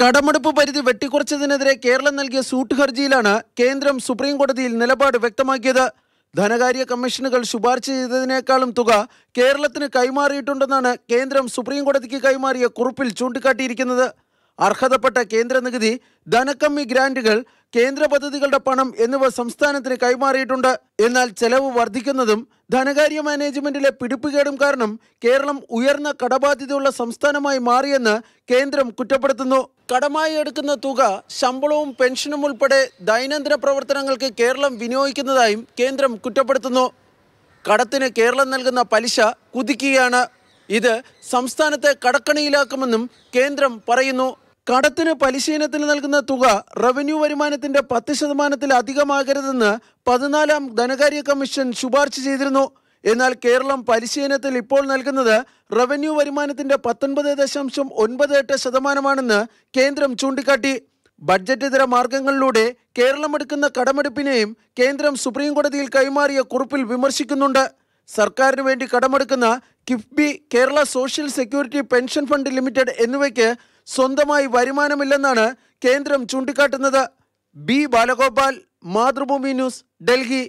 കടമെടുപ്പ് പരിധി വെട്ടിക്കുറച്ചതിനെതിരെ കേരളം നൽകിയ സൂട്ട് ഹർജിയിലാണ് കേന്ദ്രം സുപ്രീം കോടതിയിൽ നിലപാട് വ്യക്തമാക്കിയത് ധനകാര്യ കമ്മീഷനുകൾ ശുപാർശ ചെയ്തതിനേക്കാളും തുക കേരളത്തിന് കൈമാറിയിട്ടുണ്ടെന്നാണ് കേന്ദ്രം സുപ്രീം കോടതിക്ക് കൈമാറിയ കുറിപ്പിൽ ചൂണ്ടിക്കാട്ടിയിരിക്കുന്നത് അർഹതപ്പെട്ട കേന്ദ്ര നികുതി ധനക്കമ്മി ഗ്രാന്റുകൾ കേന്ദ്ര പദ്ധതികളുടെ പണം എന്നിവ സംസ്ഥാനത്തിന് കൈമാറിയിട്ടുണ്ട് എന്നാൽ ചെലവ് വർദ്ധിക്കുന്നതും ധനകാര്യ മാനേജ്മെന്റിലെ പിടിപ്പുകേടും കാരണം കേരളം ഉയർന്ന കടബാധ്യതയുള്ള സംസ്ഥാനമായി മാറിയെന്ന് കേന്ദ്രം കുറ്റപ്പെടുത്തുന്നു കടമായി എടുക്കുന്ന തുക ശമ്പളവും പെൻഷനും ഉൾപ്പെടെ ദൈനംദിന പ്രവർത്തനങ്ങൾക്ക് കേരളം വിനിയോഗിക്കുന്നതായും കേന്ദ്രം കുറ്റപ്പെടുത്തുന്നു കടത്തിന് കേരളം നൽകുന്ന പലിശ കുതിക്കുകയാണ് ഇത് സംസ്ഥാനത്തെ കടക്കണിയിലാക്കുമെന്നും കേന്ദ്രം പറയുന്നു കടത്തിന് പലിശീനത്തിന് നൽകുന്ന തുക റവന്യൂ വരുമാനത്തിന്റെ പത്ത് ശതമാനത്തിലധികമാകരുതെന്ന് പതിനാലാം ധനകാര്യ കമ്മീഷൻ ശുപാർശ ചെയ്തിരുന്നു എന്നാൽ കേരളം പരിശീലനത്തിൽ ഇപ്പോൾ നൽകുന്നത് റവന്യൂ വരുമാനത്തിന്റെ പത്തൊൻപത് ദശാംശം ഒൻപത് എട്ട് ശതമാനമാണെന്ന് കേന്ദ്രം ചൂണ്ടിക്കാട്ടി ഇതര മാർഗങ്ങളിലൂടെ കേരളം എടുക്കുന്ന കടമെടുപ്പിനെയും കേന്ദ്രം സുപ്രീം കോടതിയിൽ കൈമാറിയ കുറിപ്പിൽ വിമർശിക്കുന്നുണ്ട് സർക്കാരിന് വേണ്ടി കടമെടുക്കുന്ന KIIFB Kerala social security pension fund limited എന്നിവയ്ക്ക് സ്വന്തമായി വരുമാനമില്ലെന്നാണ് കേന്ദ്രം ചൂണ്ടിക്കാട്ടുന്നത് ബി ബാലഗോപാൽ മാതൃഭൂമി ന്യൂസ് ഡൽഹി